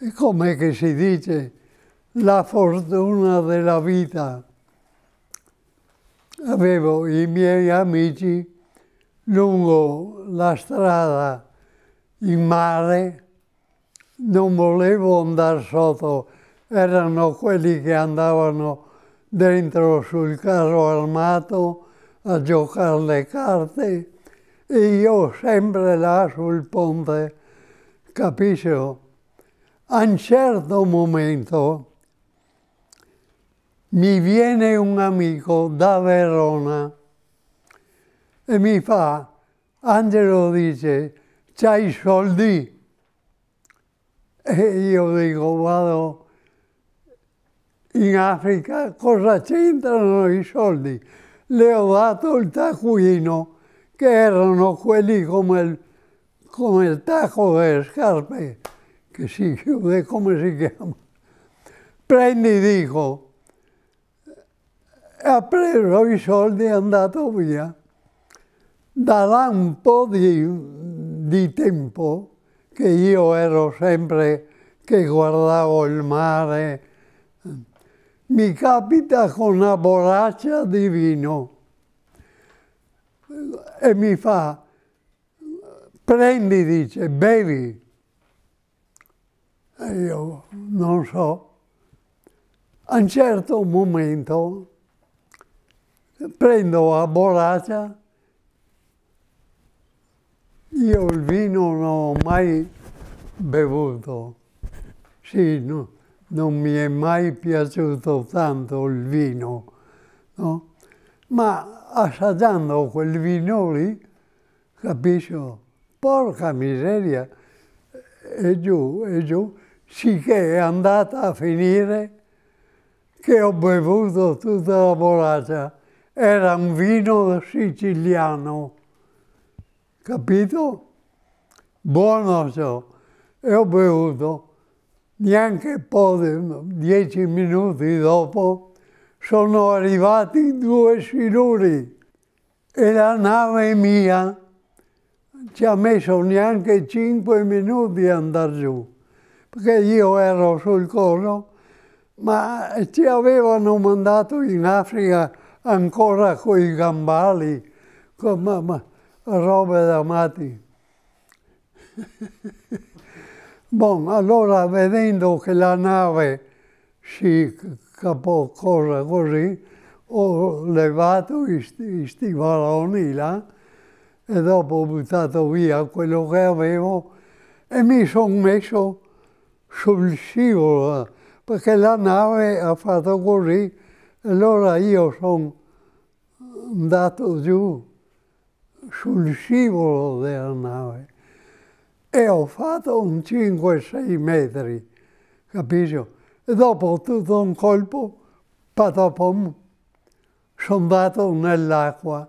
E com'è che si dice la fortuna della vita? Avevo i miei amici lungo la strada in mare, non volevo andare sotto, erano quelli che andavano dentro sul carro armato a giocare le carte e io sempre là sul ponte, capisco? un cierto momento, mi viene un amigo da Verona e mi fa, Angelo dice, c'hai soldi? E io digo, vado in Africa, cosa c'entrano i soldi? Le ho dato il taccuino, che erano quelli come el come il tacco delle che si chiude, come si chiama? Prendi, dico. E ha preso i soldi e è andato via. Da là un po' di, di tempo, che io ero sempre che guardavo il mare, mi capita con una boraccia di vino e mi fa, prendi, dice, bevi. Eh, io non so, a un certo momento prendo la borraccia, io il vino non ho mai bevuto, sì, no, non mi è mai piaciuto tanto il vino, no? ma assaggiando quel vino lì, capisco, porca miseria, eh, e giù, e giù, sì che è andata a finire che ho bevuto tutta la borraccia. Era un vino siciliano, capito? Buono ciò. E ho bevuto. Neanche poco, dieci minuti dopo, sono arrivati due siluri e la nave mia ci ha messo neanche cinque minuti ad andare giù perché io ero sul corno, ma ci avevano mandato in Africa ancora con i gambali, con ma, ma, robe da matti. bon, allora vedendo che la nave si capò cosa così, ho levato i stivaloni là e dopo ho buttato via quello che avevo e mi sono messo sul scivolo, perché la nave ha fatto così, allora io sono andato giù sul scivolo della nave e ho fatto un 5-6 metri, capisci? E dopo tutto un colpo, patapom, sono andato nell'acqua